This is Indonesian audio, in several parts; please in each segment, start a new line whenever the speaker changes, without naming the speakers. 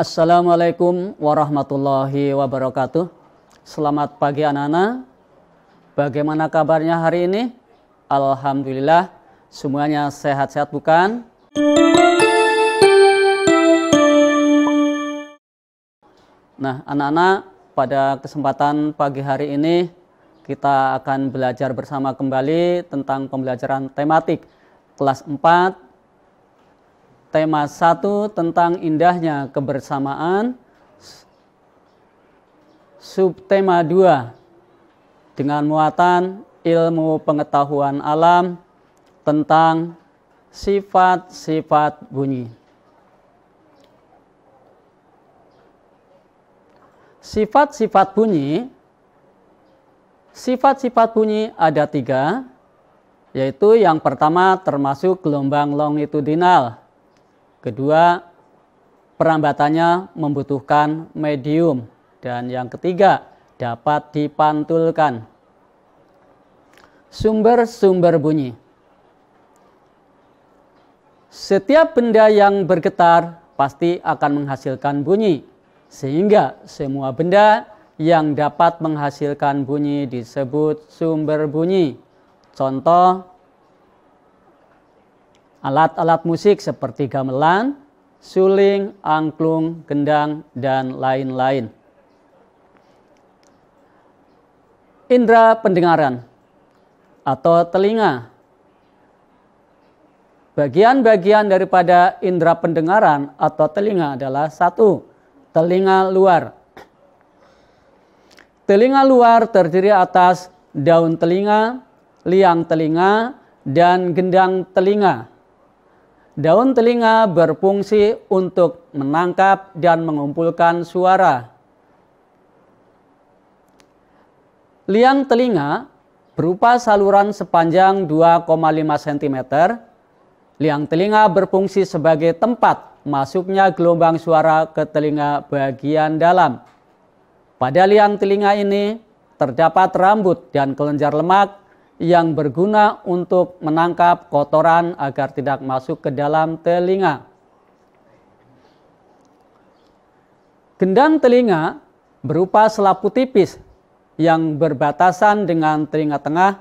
Assalamualaikum warahmatullahi wabarakatuh. Selamat pagi anak-anak. Bagaimana kabarnya hari ini? Alhamdulillah, semuanya sehat-sehat bukan? Nah, anak-anak, pada kesempatan pagi hari ini kita akan belajar bersama kembali tentang pembelajaran tematik kelas 4 tema 1 tentang indahnya kebersamaan, subtema 2 dengan muatan ilmu pengetahuan alam tentang sifat-sifat bunyi. Sifat-sifat bunyi, sifat-sifat bunyi ada tiga, yaitu yang pertama termasuk gelombang longitudinal, Kedua, perambatannya membutuhkan medium. Dan yang ketiga, dapat dipantulkan. Sumber-sumber bunyi. Setiap benda yang bergetar pasti akan menghasilkan bunyi, sehingga semua benda yang dapat menghasilkan bunyi disebut sumber bunyi. Contoh alat-alat musik seperti gamelan, suling, angklung, gendang, dan lain-lain. Indra pendengaran atau telinga. Bagian-bagian daripada indra pendengaran atau telinga adalah satu, telinga luar. Telinga luar terdiri atas daun telinga, liang telinga, dan gendang telinga. Daun telinga berfungsi untuk menangkap dan mengumpulkan suara. Liang telinga berupa saluran sepanjang 2,5 cm. Liang telinga berfungsi sebagai tempat masuknya gelombang suara ke telinga bagian dalam. Pada liang telinga ini terdapat rambut dan kelenjar lemak yang berguna untuk menangkap kotoran agar tidak masuk ke dalam telinga. Gendang telinga berupa selaput tipis yang berbatasan dengan telinga tengah.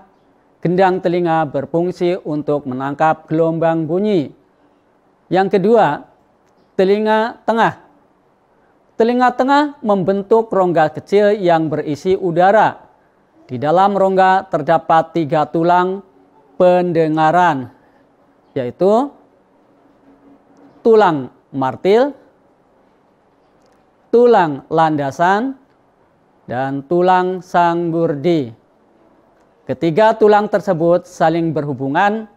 Gendang telinga berfungsi untuk menangkap gelombang bunyi. Yang kedua, telinga tengah. Telinga tengah membentuk rongga kecil yang berisi udara di dalam rongga terdapat tiga tulang pendengaran, yaitu tulang martil, tulang landasan, dan tulang sanggurdi. Ketiga tulang tersebut saling berhubungan.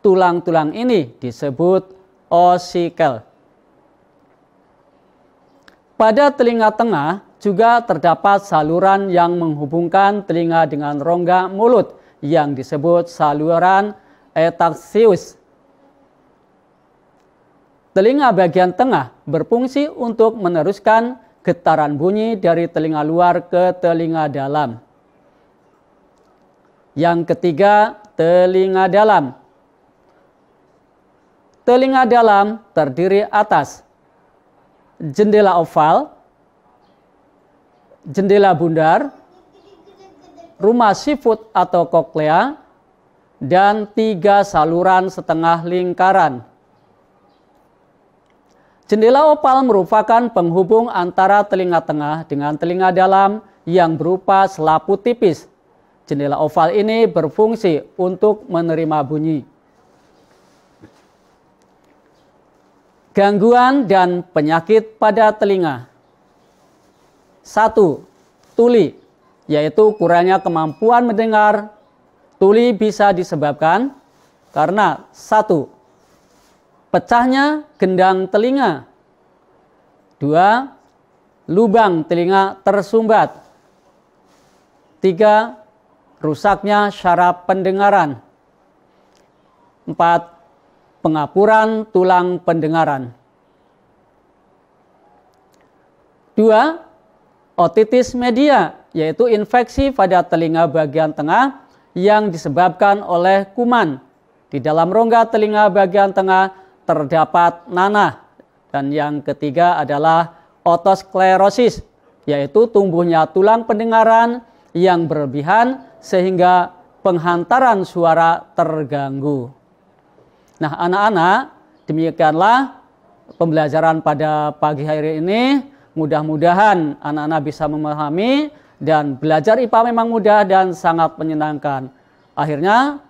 Tulang-tulang ini disebut osikel. Pada telinga tengah juga terdapat saluran yang menghubungkan telinga dengan rongga mulut yang disebut saluran etaxius. Telinga bagian tengah berfungsi untuk meneruskan getaran bunyi dari telinga luar ke telinga dalam. Yang ketiga, telinga dalam. Telinga dalam terdiri atas jendela oval, jendela bundar, rumah seafood atau koklea, dan tiga saluran setengah lingkaran. Jendela opal merupakan penghubung antara telinga tengah dengan telinga dalam yang berupa selaput tipis. Jendela oval ini berfungsi untuk menerima bunyi. Gangguan dan penyakit pada telinga. Satu, tuli, yaitu kurangnya kemampuan mendengar. Tuli bisa disebabkan karena satu, pecahnya gendang telinga. Dua, lubang telinga tersumbat. Tiga, rusaknya syaraf pendengaran. Empat, pengapuran tulang pendengaran. Dua, otitis media, yaitu infeksi pada telinga bagian tengah yang disebabkan oleh kuman. Di dalam rongga telinga bagian tengah terdapat nanah. Dan yang ketiga adalah otosklerosis, yaitu tumbuhnya tulang pendengaran yang berlebihan sehingga penghantaran suara terganggu. Nah, anak-anak, demikianlah pembelajaran pada pagi hari ini. Mudah-mudahan anak-anak bisa memahami dan belajar IPA memang mudah dan sangat menyenangkan. Akhirnya,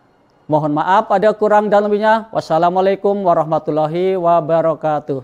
mohon maaf ada kurang dan lebihnya. Wassalamualaikum warahmatullahi wabarakatuh.